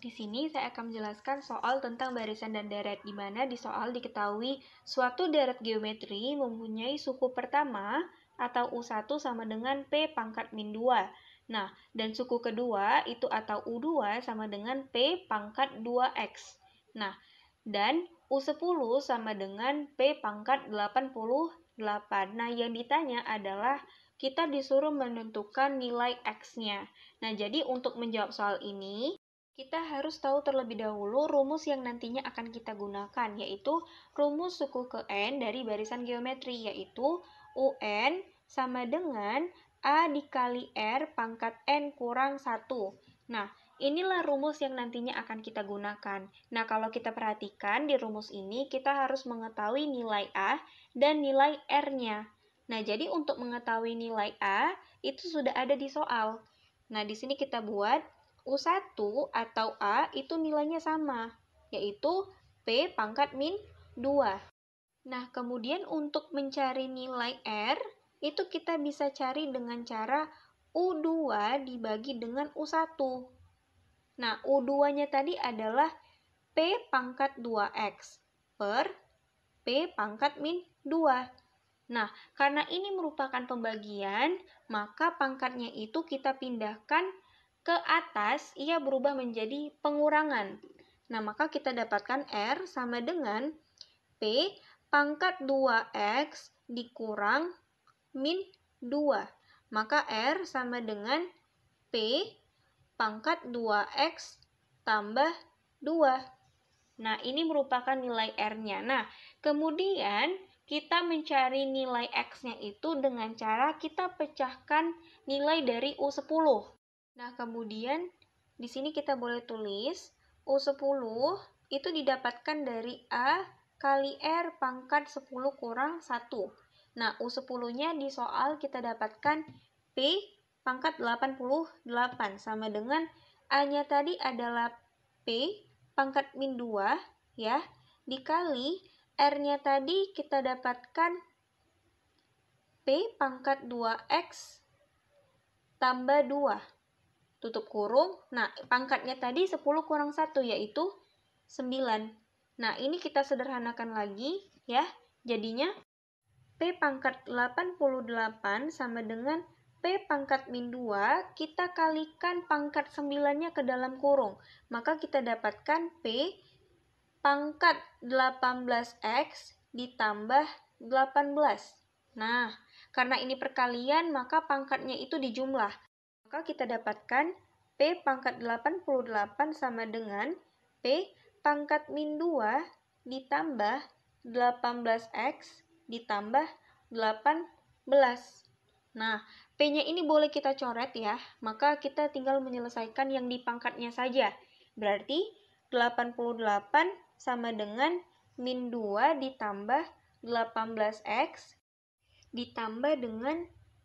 Di sini saya akan menjelaskan soal tentang barisan dan deret, di mana di soal diketahui suatu deret geometri mempunyai suku pertama atau U1 sama dengan P pangkat min 2. Nah, dan suku kedua itu atau U2 sama dengan P pangkat 2X. Nah, dan U10 sama dengan P pangkat 88. Nah, yang ditanya adalah kita disuruh menentukan nilai X-nya. Nah, jadi untuk menjawab soal ini, kita harus tahu terlebih dahulu rumus yang nantinya akan kita gunakan, yaitu rumus suku ke N dari barisan geometri, yaitu UN sama dengan A dikali R pangkat N kurang 1. Nah, inilah rumus yang nantinya akan kita gunakan. Nah, kalau kita perhatikan di rumus ini, kita harus mengetahui nilai A dan nilai R-nya. Nah, jadi untuk mengetahui nilai A, itu sudah ada di soal. Nah, di sini kita buat U1 atau A itu nilainya sama, yaitu P pangkat min 2. Nah, kemudian untuk mencari nilai R, itu kita bisa cari dengan cara U2 dibagi dengan U1. Nah, U2-nya tadi adalah P pangkat 2X per P pangkat min 2. Nah, karena ini merupakan pembagian, maka pangkatnya itu kita pindahkan ke atas, ia berubah menjadi pengurangan. Nah, maka kita dapatkan R sama dengan P pangkat 2X dikurang min 2. Maka R sama dengan P pangkat 2X tambah 2. Nah, ini merupakan nilai R-nya. Nah, kemudian kita mencari nilai X-nya itu dengan cara kita pecahkan nilai dari U10. Nah, kemudian di sini kita boleh tulis U10 itu didapatkan dari A kali R pangkat 10 kurang 1. Nah, U10-nya di soal kita dapatkan P pangkat 88 sama dengan A-nya tadi adalah P pangkat min 2 ya, dikali R-nya tadi kita dapatkan P pangkat 2X tambah 2 tutup kurung. Nah, pangkatnya tadi 10 kurang 1 yaitu 9. Nah, ini kita sederhanakan lagi ya. Jadinya P pangkat 88 sama dengan P pangkat min 2, kita kalikan pangkat 9-nya ke dalam kurung. Maka kita dapatkan P pangkat 18X ditambah 18. Nah, karena ini perkalian, maka pangkatnya itu dijumlah. Maka kita dapatkan P pangkat 88 sama dengan P pangkat min 2 ditambah 18X ditambah 18. Nah, P-nya ini boleh kita coret ya, maka kita tinggal menyelesaikan yang di pangkatnya saja. Berarti 88 sama dengan min 2 ditambah 18X ditambah dengan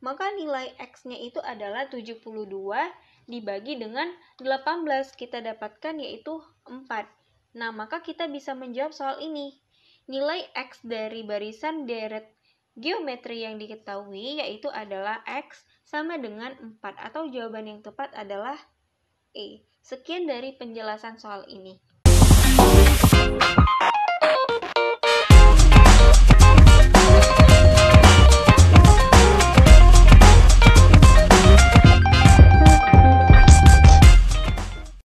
maka nilai X-nya itu adalah 72 dibagi dengan 18 kita dapatkan yaitu 4. Nah, maka kita bisa menjawab soal ini. Nilai X dari barisan deret geometri yang diketahui yaitu adalah X sama dengan 4 atau jawaban yang tepat adalah E. Sekian dari penjelasan soal ini.